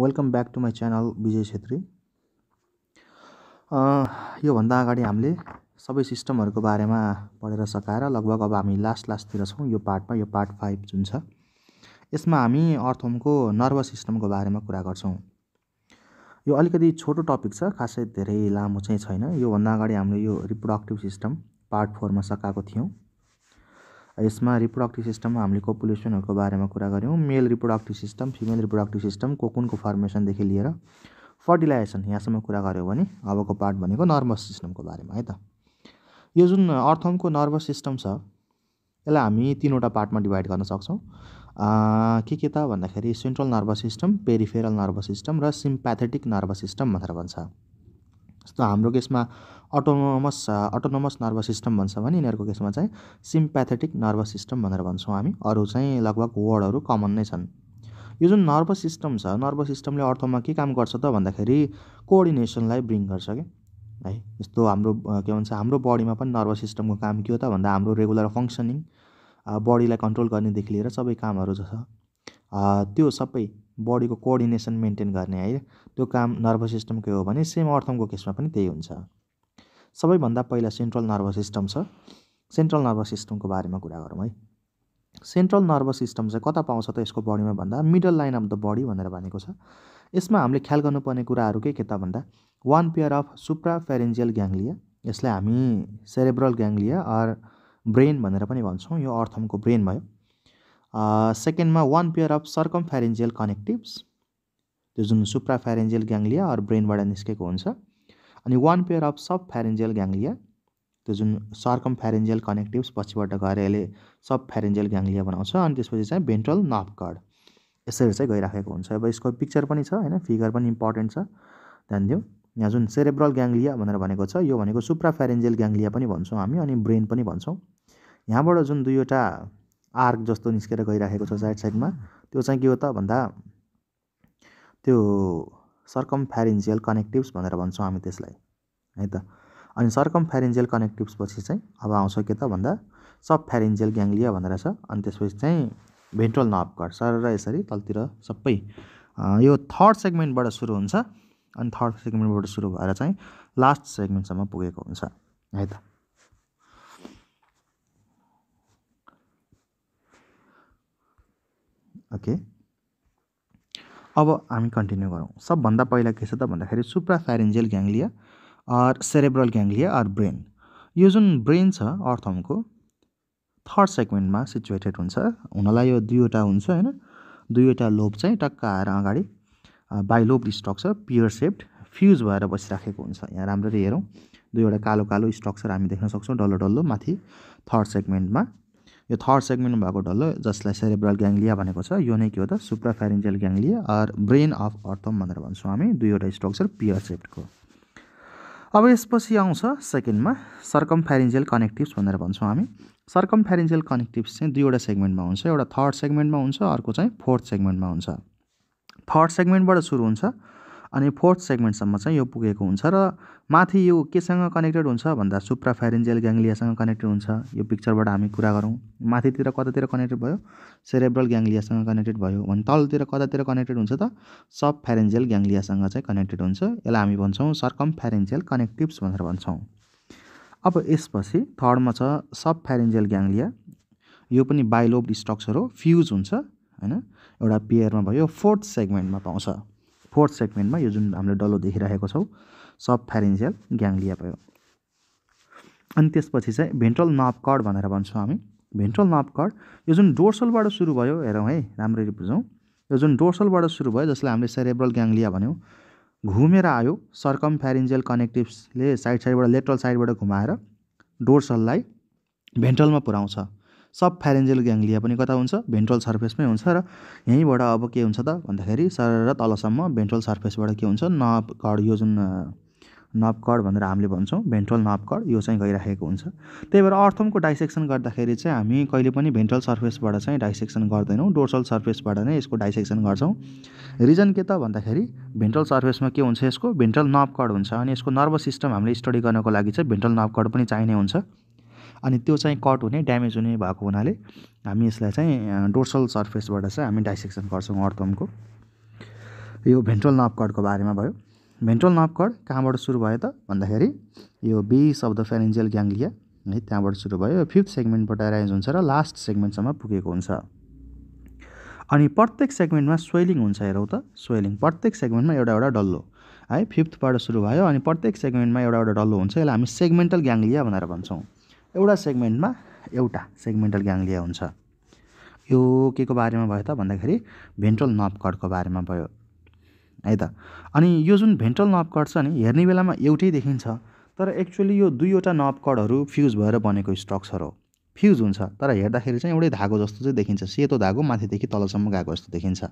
welcome back to my channel Vijay Chhetri योभन्दा अगाडि हामीले सबै सिस्टमहरूको बारेमा पढेर सकाएर लगभग अब हामी लास्ट लास्टतिर छौँ यो पार्टमा यो पार्ट फाइभ जुन छ यसमा हामी अर्थोमको नर्भस सिस्टमको बारेमा कुरा गर्छौँ यो अलिकति छोटो टपिक छ खासै धेरै लामो चाहिँ छैन योभन्दा अगाडि हामीले यो रिप्रोडक्टिभ सिस्टम पार्ट फोरमा सकाएको थियौँ यसमा रिप्रोडक्टिभ सिस्टममा हामीले पपुलेसनहरूको बारेमा कुरा गऱ्यौँ male reproductive system female reproductive system कोकुनको फर्मेसनदेखि लिएर फर्टिलाइजेसन यहाँसम्म कुरा गऱ्यौँ भने अबको पार्ट भनेको नर्भस सिस्टमको बारेमा है त यो जुन अर्थमको नर्भस सिस्टम छ यसलाई हामी तिनवटा पार्टमा डिभाइड गर्न सक्छौँ के के त भन्दाखेरि central nervous system peripheral nervous system र सिम्प्याथेटिक नर्भस सिस्टम भनेर भन्छ जस्तो हाम्रो केसमा अटोनोमस अटोनोमस नर्भस सिस्टम भन्छ भने यिनीहरूको केसमा चाहिँ सिम्प्याथेटिक नर्भस सिस्टम भनेर भन्छौँ हामी अरू चाहिँ लगभग वर्डहरू कमन नै छन् यो जुन नर्भस सिस्टम छ नर्भस सिस्टमले अर्थमा के काम गर्छ त भन्दाखेरि कोअर्डिनेसनलाई ब्रिङ गर्छ क्या है यस्तो हाम्रो के भन्छ हाम्रो बडीमा पनि नर्भस सिस्टमको काम के हो त भन्दा हाम्रो रेगुलर फङ्सनिङ बडीलाई कन्ट्रोल गर्नेदेखि लिएर सबै कामहरू छ त्यो सबै बडीको कोअर्डिनेसन मेन्टेन गर्ने है त्यो काम नर्भस सिस्टमकै हो भने सेम अर्थमको केसमा पनि त्यही हुन्छ सबैभन्दा पहिला सेन्ट्रल नर्भस सिस्टम छ सेन्ट्रल नर्भस सिस्टमको बारेमा कुरा गरौँ है सेन्ट्रल नर्भस सिस्टम चाहिँ कता पाउँछ त यसको बडीमा भन्दा middle line of the body भनेर भनेको छ यसमा हामीले ख्याल गर्नुपर्ने कुराहरू के के त भन्दा one pair of suprapharyngeal ganglia यसलाई हामी सेरेब्रल ग्याङ्लिया अर ब्रेन भनेर पनि भन्छौँ यो अर्थमको ब्रेन भयो सेकेन्डमा one pair of circumpharyngeal connectives त्यो जुन सुप्रा फेरेन्जियल ग्याङ्लिया अर ब्रेनबाट निस्केको हुन्छ अनि one pair of subpharyngeal ganglia त्यो जुन सर्कम फ्यारेन्जियल कनेक्टिभ्स पछिबाट गएर यसले सब फ्यारेन्जियल ग्याङ्लिया बनाउँछ अनि त्यसपछि चाहिँ भेन्ट्रल नभ कर्ड यसरी चाहिँ गइराखेको हुन्छ अब यसको पिक्चर पनि छ होइन फिगर पनि इम्पोर्टेन्ट छ ध्यान दिउँ यहाँ जुन सेरेब्रल ग्याङ्लिया भनेर भनेको छ यो भनेको सुप्रा फ्यारेन्जियल ग्याङ्लिया पनि भन्छौँ हामी अनि ब्रेन पनि भन्छौँ यहाँबाट जुन दुईवटा आर्क जस्तो निस्केर गइराखेको छ साइड साइडमा त्यो चाहिँ के हो त भन्दा त्यो सर्कम फ्यारेन्जियल कनेक्टिभ्स भनेर भन्छौँ हामी त्यसलाई है त अनि सर्कम फ्यारेन्जियल कनेक्टिभ्स पछि चाहिँ अब आउँछ के त भन्दा सब फ्यारेन्जियल ग्याङ्लिया भनेर छ अनि त्यसपछि चाहिँ भेन्ट्रल नपकर घट्छ र यसरी तलतिर सबै यो थर्ड सेगमेन्टबाट सुरु हुन्छ अनि थर्ड सेगमेन्टबाट सुरु भएर चाहिँ लास्ट सेगमेन्टसम्म पुगेको हुन्छ है त ओके अब हामी कन्टिन्यू गरौँ सबभन्दा पहिला के छ त भन्दाखेरि suprapharyngeal ganglia or cerebral ganglia or brain यो जुन ब्रेन छ अर्थमको थर्ड सेगमेन्टमा सिचुएटेड हुन्छ हुनलाई यो दुईवटा हुन्छ होइन दुईवटा लोभ चाहिँ टक्क आएर अगाडि bilobe structure pear shaped fuse भएर बसिराखेको हुन्छ यहाँ राम्ररी हेरौँ दुईवटा कालो कालो स्ट्रक्चर हामी देख्न सक्छौँ डल्लो डल्लो माथि थर्ड सेगमेन्टमा यो थर्ड सेगमेन्टमा भएको डल्लो जसलाई सेरेब्रल ग्याङ्लिया भनेको छ यो नै के हो त suprapharyngeal ganglia are brain of earthworm भनेर भन्छौँ हामी दुईवटा स्ट्रक्चर पियर सेप्टको अब यसपछि आउँछ सेकेन्डमा सर्कम फ्यारेन्जियल कनेक्टिभ्स भनेर भन्छौँ हामी सर्कम फ्यारेन्जियल कनेक्टिभ्स चाहिँ दुईवटा सेगमेन्टमा हुन्छ एउटा थर्ड सेगमेन्टमा हुन्छ अर्को चाहिँ फोर्थ सेगमेन्टमा हुन्छ थर्ड सेगमेन्टबाट सुरु हुन्छ अनि फोर्थ सेग्मेन्टसम्म चाहिँ यो पुगेको हुन्छ र माथि यो केसँग कनेक्टेड हुन्छ भन्दा सुप्रा फेरेन्जियल ग्याङ्लियासँग कनेक्टेड हुन्छ यो पिक्चरबाट हामी कुरा गरौँ माथितिर कतातिर कनेक्टेड भयो सेरेब्रल ग्याङ्लियासँग कनेक्टेड भयो भने तलतिर कतातिर कनेक्टेड हुन्छ त सब फ्यारेन्जियल ग्याङ्लियासँग चाहिँ कनेक्टेड हुन्छ यसलाई हामी भन्छौँ सर्कम फ्यारेन्जियल कनेक्टिभ्स भनेर भन्छौँ अब यसपछि थर्डमा छ सब फ्यारेन्जियल ग्याङ्लिया यो पनि बाइलोब्ड स्ट्रक्चर हो फ्युज हुन्छ होइन एउटा पेयरमा भयो फोर्थ सेगमेन्टमा पाउँछ फोर्थ सेगमेन्टमा यो जुन हामीले डल्लो देखिरहेको छौँ सब फेरिन्जियल ग्याङ्लिया भयो अनि त्यसपछि चाहिँ भेन्ट्रल नपकड भनेर भन्छौँ हामी भेन्ट्रल नब यो जुन डोर्सलबाट सुरु भयो हेरौँ है राम्ररी बुझौँ यो जुन डोर्सलबाट सुरु भयो जसलाई हामीले सेरेब्रल ग्याङ्लिया भन्यौँ घुमेर आयो सर्कम फ्यारेन्जियल कनेक्टिभ्सले साइड साइडबाट लेटरल साइडबाट घुमाएर डोर्सललाई भेन्ट्रलमा पुऱ्याउँछ सब फ्यारेन्जियल ग्याङ्लिया पनि कता हुन्छ भेन्ट्रल सर्फेसमै हुन्छ र यहीँबाट अब के हुन्छ त भन्दाखेरि सर र तलसम्म भेन्ट्रल सर्फेसबाट के हुन्छ कड यो जुन कड भनेर हामीले भन्छौँ भेन्ट्रल नपकड यो चाहिँ गइराखेको हुन्छ त्यही भएर अर्थमको डाइसेक्सन गर्दाखेरि चाहिँ हामी कहिले पनि भेन्ट्रल सर्फेसबाट चाहिँ डाइसेक्सन गर्दैनौँ डोर्सल सर्फेसबाट नै यसको डाइसेक्सन गर्छौँ रिजन के त भन्दाखेरि भेन्ट्रल सर्फेसमा के हुन्छ यसको भेन्ट्रल कड हुन्छ अनि यसको नर्भस सिस्टम हामीले स्टडी गर्नको लागि चाहिँ भेन्ट्रल कड पनि चाहिने हुन्छ अनि त्यो चाहिँ कट हुने ड्यामेज हुने भएको हुनाले हामी यसलाई चाहिँ डोर्सल सर्फेसबाट चाहिँ हामी डाइसेक्सन गर्छौँ अर्थमको यो भेन्ट्रल नब बारेमा भयो भेन्ट्रल नब कहाँबाट सुरु भयो त भन्दाखेरि यो base of the pharyngeal ganglia है त्यहाँबाट सुरु भयो फिफ्थ सेगमेन्टबाट एराइन्ज हुन्छ र लास्ट सेगमेन्टसम्म पुगेको हुन्छ अनि प्रत्येक सेगमेन्टमा स्वेलिङ हुन्छ हेरौँ त स्वेलिङ प्रत्येक सेगमेन्टमा एउटा एउटा डल्लो है फिफ्थबाट सुरु भयो अनि प्रत्येक सेगमेन्टमा एउटा एउटा डल्लो हुन्छ यसलाई हामी सेगमेन्टल ग्याङ्लिया भनेर भन्छौँ एउटा सेगमेन्टमा एउटा सेगमेन्टल ग्याङ्लिया हुन्छ यो के को बारेमा भयो त भन्दाखेरि भेन्ट्रल नपकडको बारेमा भयो है त अनि यो जुन भेन्ट्रल नपकड छ नि हेर्ने बेलामा एउटै देखिन्छ तर एक्चुअली यो दुईवटा नपकडहरू फ्युज भएर बनेको स्ट्रक्चर हो फ्युज हुन्छ तर हेर्दाखेरि चाहिँ एउटै धागो जस्तो चाहिँ देखिन्छ सेतो धागो माथिदेखि तलसम्म गएको जस्तो देखिन्छ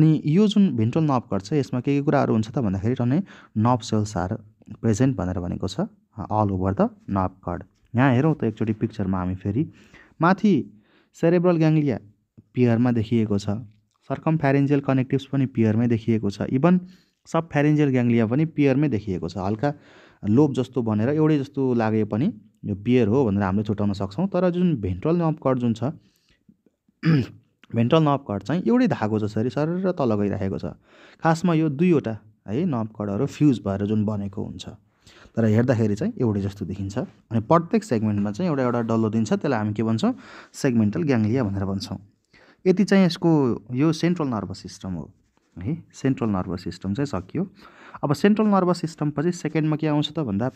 अनि यो जुन भेन्ट्रल नपकड छ यसमा के के कुराहरू हुन्छ त भन्दाखेरि टनै नप सेल्स आर प्रेजेन्ट भनेर भनेको छ अल ओभर द नपकड यहाँ हेरौँ त एकचोटि पिक्चरमा हामी फेरि माथि सेरेब्रल ग्याङ्लिया पियरमा देखिएको छ सर्कम फ्यारेन्जियल कनेक्टिभ्स पनि पियरमै देखिएको छ इभन सब फ्यारेन्जियल ग्याङ्लिया पनि पियरमै देखिएको छ हल्का लोभ जस्तो बनेर एउटै जस्तो लागे पनि यो पियर हो भनेर हामीले छुट्याउन सक्छौँ तर जुन भेन्ट्रल नब जुन छ भेन्ट्रल नब चाहिँ एउटै धागो जसरी र तल गइरहेको छ खासमा यो दुईवटा है नब फ्युज भएर जुन बनेको हुन्छ तर हेर्दाखेरि चाहिँ एउटै जस्तो देखिन्छ अनि प्रत्येक सेगमेन्टमा चाहिँ एउटा एउटा डल्लो दिन्छ त्यसलाई हामी के भन्छौँ सेगमेन्टल ग्याङ्लिया भनेर भन्छौँ यति चाहिँ यसको यो सेन्ट्रल नर्भस सिस्टम हो है सेन्ट्रल नर्भस सिस्टम चाहिँ सकियो अब सेन्ट्रल नर्भस सिस्टम पछि सेकेन्डमा के आउँछ त भन्दा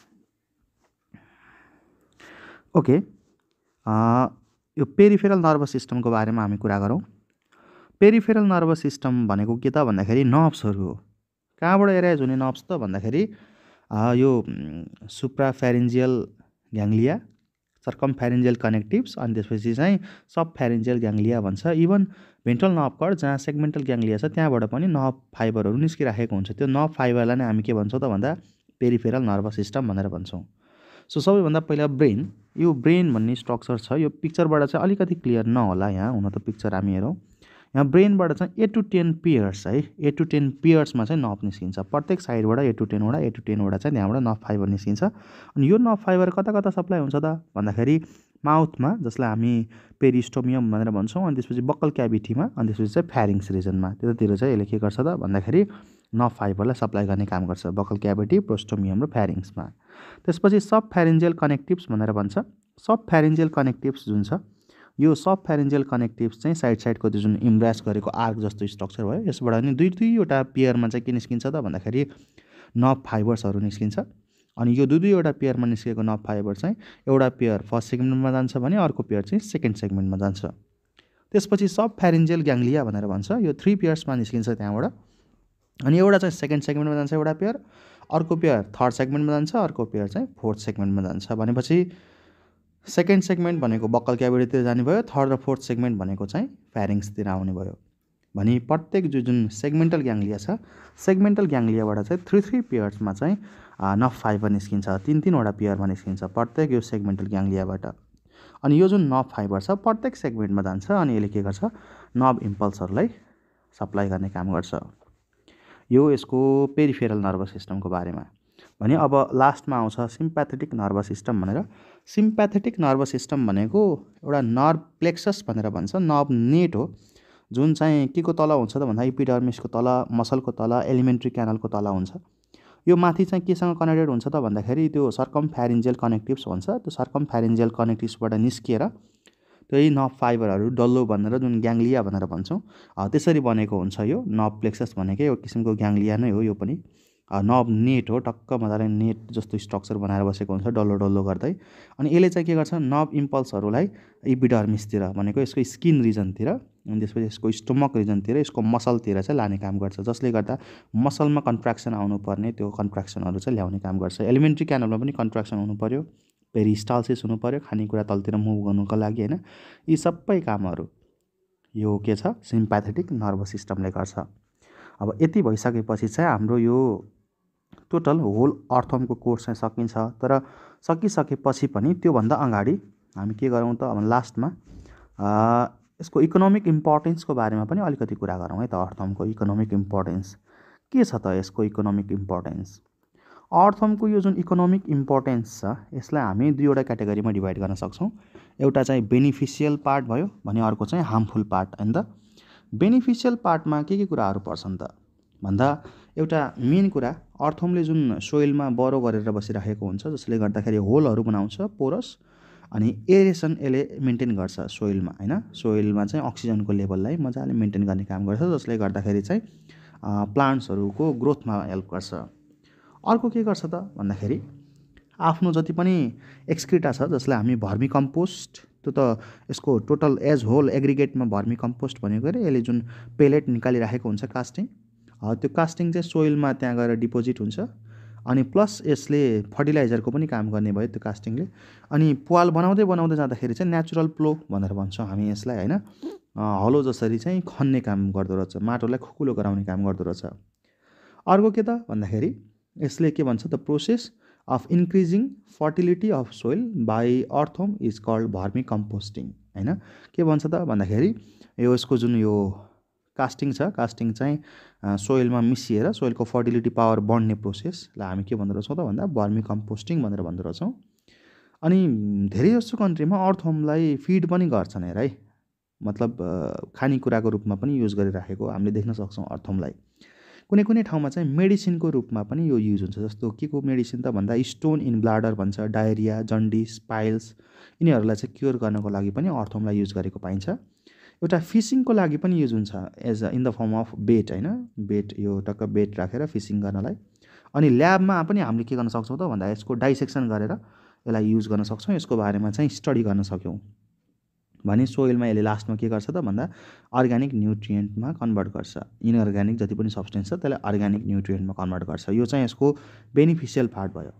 ओके यो पेरिफेरल नर्भस सिस्टमको बारेमा हामी कुरा गरौँ पेरिफेरल नर्भस सिस्टम भनेको के त भन्दाखेरि नर्भ्सहरू हो कहाँबाट एराइज हुने नर्भ्स त भन्दाखेरि यो सुप्राफेरिन्जियल ग्याङ्लिया सर्कम सर्कमफ्यारिन्जियल कनेक्टिभ्स अनि त्यसपछि चाहिँ सब फ्यारिन्जियल ग्याङ्लिया भन्छ इभन भेन्ट्रल नभकड जहाँ सेगमेन्टल ग्याङ्लिया छ त्यहाँबाट पनि नभ फाइबरहरू निस्किराखेको हुन्छ त्यो नभ फाइबरलाई नै हामी के भन्छौँ त भन्दा पेरिफेरल नर्भस सिस्टम भनेर भन्छौँ सो सबैभन्दा पहिला ब्रेन यो ब्रेन भन्ने स्ट्रक्चर छ यो पिक्चरबाट चाहिँ अलिकति क्लियर नहोला यहाँ हुन त पिक्चर हामी हेरौँ यहाँ ब्रेनबाट चाहिँ ए टु टेन पेयर्स है ए टु टेन पेयर्समा चाहिँ नफ निस्किन्छ प्रत्येक साइडबाट ए टु टेनवटा ए टु टेनवटा चाहिँ त्यहाँबाट नफ फाइबर निस्किन्छ अनि यो नफ फाइबर कता कता सप्लाई हुन्छ त भन्दाखेरि माउथमा जसलाई हामी पेरिस्टोमियम भनेर भन्छौँ अनि त्यसपछि बक्कल क्याभिटीमा अनि त्यसपछि चाहिँ फ्यारिङ्स रिजनमा त्यतातिर चाहिँ यसले के गर्छ त भन्दाखेरि नफ फाइबरलाई सप्लाई गर्ने काम गर्छ बक्कल क्याभिटी प्रोस्टोमियम र फ्यारिङ्समा त्यसपछि सब फ्यारिन्जेल कनेक्टिभ्स भनेर भन्छ सब फ्यारिन्जेल कनेक्टिभ्स जुन छ यो सब फ्यारेन्जियल कनेक्टिभ्स चाहिँ साइड साइडको त्यो जुन इम्ब्रास गरेको आर्क जस्तो स्ट्रक्चर भयो यसबाट नि दुई दुईवटा पेयरमा चाहिँ के निस्किन्छ त भन्दाखेरि नभ फाइबर्सहरू निस्किन्छ अनि यो दुई दुईवटा पेयरमा निस्केको नभ फाइबर चाहिँ एउटा पेयर फर्स्ट सेगमेन्टमा जान्छ भने अर्को पेयर चाहिँ सेकेन्ड सेगमेन्टमा जान्छ त्यसपछि सब फ्यारेन्जियल ग्याङ्लिया भनेर भन्छ यो थ्री पेयर्समा निस्किन्छ त्यहाँबाट अनि एउटा चाहिँ सेकेन्ड सेगमेन्टमा जान्छ एउटा पेयर अर्को पेयर थर्ड सेगमेन्टमा जान्छ अर्को पेयर चाहिँ फोर्थ सेगमेन्टमा जान्छ भनेपछि सेकेन्ड सेगमेन्ट भनेको बक्कल क्याभिटीतिर जाने भयो थर्ड र फोर्थ सेगमेन्ट भनेको चाहिँ फ्यारिङ्सतिर आउने भयो भने प्रत्येक जो जुन सेगमेन्टल ग्याङ्लिया छ सेगमेन्टल ग्याङ्लियाबाट चाहिँ थ्री थ्री पेयर्समा चाहिँ नफ फाइबर निस्किन्छ तिन तिनवटा पेयरमा निस्किन्छ प्रत्येक यो सेगमेन्टल ग्याङ्लियाबाट अनि यो जुन नफ फाइबर छ प्रत्येक सेगमेन्टमा जान्छ अनि यसले के गर्छ नभ इम्पल्सहरूलाई सप्लाई गर्ने काम गर्छ यो यसको पेरिफेरल नर्भस सिस्टमको बारेमा भने अब लास्टमा आउँछ सिम्प्याथेटिक नर्भस सिस्टम भनेर सिम्प्याथेटिक नर्भस सिस्टम भनेको एउटा नर्भ प्लेक्सस भनेर भन्छ नर्भ नेट हो जुन चाहिँ के को तल हुन्छ त भन्दा इपिडर्मिसको तल मसलको तल एलिमेन्ट्री क्यानलको तल हुन्छ यो माथि चाहिँ केसँग कनेक्टेड हुन्छ त भन्दाखेरि त्यो सर्कम फ्यारिन्जेल कनेक्टिभ्स भन्छ त्यो सर्कम फ्यारिन्जेल कनेक्टिभ्सबाट निस्किएर त्यही नभ फाइबरहरू डल्लो भनेर जुन ग्याङ्लिया भनेर भन्छौँ त्यसरी बनेको हुन्छ यो नभ प्लेक्सस भनेकै एउटा किसिमको ग्याङ्लिया नै हो यो पनि न नेट हो टक्क मजाले नेट जस्तो स्ट्रक्चर बनाएर बसेको हुन्छ डल्लो डल्लो गर्दै अनि यसले चाहिँ के गर्छ नर्भ इम्पल्सहरूलाई इपिडर्मिसतिर भनेको यसको स्किन रिजनतिर अनि त्यसपछि यसको स्टोमक रिजनतिर यसको मसलतिर चाहिँ लाने काम गर्छ जसले गर्दा मसलमा कन्ट्राक्सन आउनुपर्ने त्यो कन्ट्राक्सनहरू चाहिँ ल्याउने काम गर्छ एलिमेन्ट्री क्यानलमा पनि कन्ट्राक्सन हुनु पऱ्यो पेरिस्टालसिस हुनु पऱ्यो खानेकुरा तलतिर मुभ गर्नुको लागि होइन यी सबै कामहरू यो के छ सिम्प्याथेटिक नर्भस सिस्टमले गर्छ अब यति भइसकेपछि चाहिँ हाम्रो यो टोटल होल अर्थमको कोर्स चाहिँ सकिन्छ तर सकिसकेपछि पनि त्योभन्दा अगाडि हामी के गरौँ त अब लास्टमा यसको इकोनोमिक इम्पोर्टेन्सको बारेमा पनि अलिकति कुरा गरौँ है त अर्थमको इकोनोमिक इम्पोर्टेन्स के छ त यसको इकोनोमिक इम्पोर्टेन्स अर्थमको यो जुन इकोनोमिक इम्पोर्टेन्स छ यसलाई हामी दुईवटा क्याटेगोरीमा डिभाइड गर्न सक्छौँ एउटा चाहिँ बेनिफिसियल पार्ट भयो भने अर्को चाहिँ हार्मफुल पार्ट होइन त बेनिफिसियल पार्टमा के के कुराहरू पर्छन् त भन्दा एउटा मेन कुरा अर्थोमले जुन सोइलमा बरो गरेर बसिराखेको हुन्छ जसले गर्दाखेरि होलहरू बनाउँछ पोरस अनि एरेसन यसले मेन्टेन गर्छ सोइलमा होइन सोइलमा चाहिँ अक्सिजनको लेभललाई मजाले मेन्टेन गर्ने काम गर्छ जसले गर्दाखेरि चाहिँ प्लान्ट्सहरूको ग्रोथमा हेल्प गर्छ अर्को के गर्छ त भन्दाखेरि आफ्नो जति पनि एक्सक्रिटा छ जसलाई हामी भर्मी कम्पोस्ट त्यो त यसको टोटल एज होल एग्रिगेटमा भर्मी कम्पोस्ट भनेको अरे यसले जुन पेलेट निकालिराखेको हुन्छ कास्टिङ त्यो कास्टिङ चाहिँ सोइलमा त्यहाँ गएर डिपोजिट हुन्छ अनि प्लस यसले फर्टिलाइजरको पनि काम गर्ने भयो त्यो कास्टिङले अनि पाल बनाउँदै बनाउँदै जाँदाखेरि चाहिँ नेचुरल प्लो भनेर भन्छौँ हामी यसलाई होइन हलो जसरी चाहिँ खन्ने काम गर्दो रहेछ माटोलाई खुकुलो गराउने काम गर्दो रहेछ अर्को के त भन्दाखेरि यसले के भन्छ त process of increasing fertility of soil by earthworm is called vermicomposting होइन के भन्छ त भन्दाखेरि यो यसको जुन यो कास्टिङ छ कास्टिङ चाहिँ सोइलमा मिसिएर सोइलको फर्टिलिटी पावर बढ्ने प्रोसेसलाई हामी के भन्दो रहेछौँ त भन्दा भर्मी कम्पोस्टिङ भनेर भन्दोरहेछौँ अनि धेरै जस्तो कन्ट्रीमा अर्थहोमलाई फिड पनि गर्छन् हेर है मतलब खानेकुराको रूपमा पनि युज गरिराखेको हामीले देख्न सक्छौँ अर्थहोमलाई कुनै कुनै ठाउँमा चाहिँ मेडिसिनको रूपमा पनि यो युज हुन्छ जस्तो के को मेडिसिन त भन्दा स्टोन इन ब्लाडर भन्छ डायरिया जन्डिस पाइल्स यिनीहरूलाई चाहिँ क्योर गर्नको लागि पनि अर्थोमलाई युज गरेको पाइन्छ एउटा फिसिङको लागि पनि युज हुन्छ as a in the form of bed होइन बेट यो टक्क बेट राखेर फिसिङ गर्नलाई अनि ल्याबमा पनि हामीले के गर्न सक्छौँ त भन्दा यसको डाइसेक्सन गरेर यसलाई युज गर्न सक्छौँ यसको बारेमा चाहिँ स्टडी गर्न सक्यौँ भने सोइलमा यसले लास्टमा के गर्छ त भन्दा अर्ग्यानिक न्युट्रियन्टमा कन्भर्ट गर्छ इनअर्ग्यानिक जति पनि सब्सटेन्स छ त्यसलाई अर्ग्यानिक न्युट्रियन्टमा कन्भर्ट गर्छ यो चाहिँ यसको बेनिफिसियल पार्ट भयो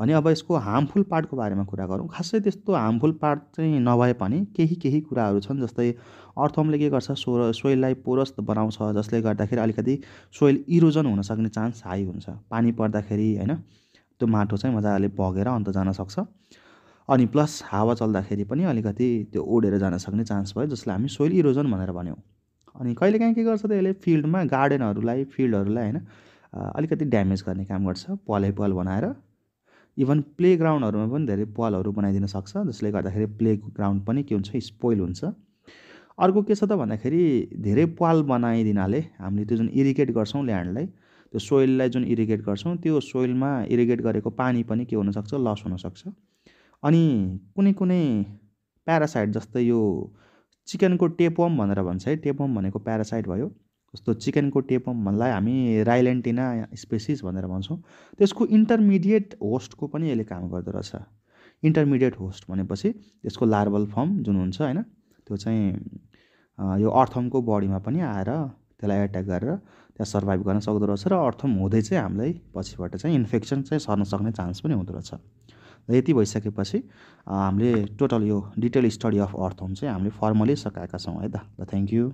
भने अब यसको हार्मफुल पार्टको बारेमा कुरा गरौँ खासै त्यस्तो हार्मफुल पार्ट चाहिँ नभए पनि केही केही कुराहरू छन् जस्तै अर्थमले के गर्छ सो सोइललाई पोरस बनाउँछ जसले गर्दाखेरि अलिकति सोइल इरोजन हुनसक्ने चान्स हाई हुन्छ पानी पर्दाखेरि होइन त्यो माटो चाहिँ मजाले बगेर अन्त जान सक्छ अनि प्लस हावा चल्दाखेरि पनि अलिकति त्यो ओढेर जान सक्ने चान्स भयो जसलाई हामी सोइल इरोजन भनेर भन्यौँ अनि कहिलेकाहीँ के गर्छ त यसले फिल्डमा गार्डनहरूलाई फिल्डहरूलाई होइन अलिकति ड्यामेज गर्ने काम गर्छ पालै पाल बनाएर इभन प्ले ग्राउन्डहरूमा पनि धेरै पालहरू बनाइदिन सक्छ जसले गर्दाखेरि प्ले ग्राउन्ड पनि के हुन्छ स्पोइल हुन्छ अर्को के छ त भन्दाखेरि धेरै पाल बनाइदिनाले हामीले त्यो जुन इरिगेट गर्छौँ ल्यान्डलाई त्यो सोइललाई जुन इरिगेट गर्छौँ त्यो सोइलमा इरिगेट गरेको पानी पनि के हुनसक्छ लस हुनसक्छ अनि कुनै कुनै प्यारासाइट जस्तै यो चिकनको टेपवर्म भनेर भन्छ है टेपवर्म भनेको प्यारासाइट भयो जस्तो चिकनको भन्दा हामी राइलेन्टिना स्पेसिस भनेर भन्छौँ त्यसको इन्टरमिडिएट होस्टको पनि यसले काम गर्दोरहेछ इन्टरमिडिएट होस्ट भनेपछि त्यसको लार्बल फर्म जुन हुन्छ होइन त्यो चाहिँ यो अर्थमको बडीमा पनि आएर त्यसलाई एट्याक गरेर त्यहाँ सर्भाइभ गर्न सक्दो रहेछ र अर्थम हुँदै चाहिँ हामीलाई पछिबाट चाहिँ इन्फेक्सन चाहिँ सर्न सक्ने चान्स पनि हुँदो रहेछ र यति भइसकेपछि हामीले टोटल यो detail study of earthworm चाहिँ हामीले फर्मली सकाएका छौँ है त ल थ्याङ्क यू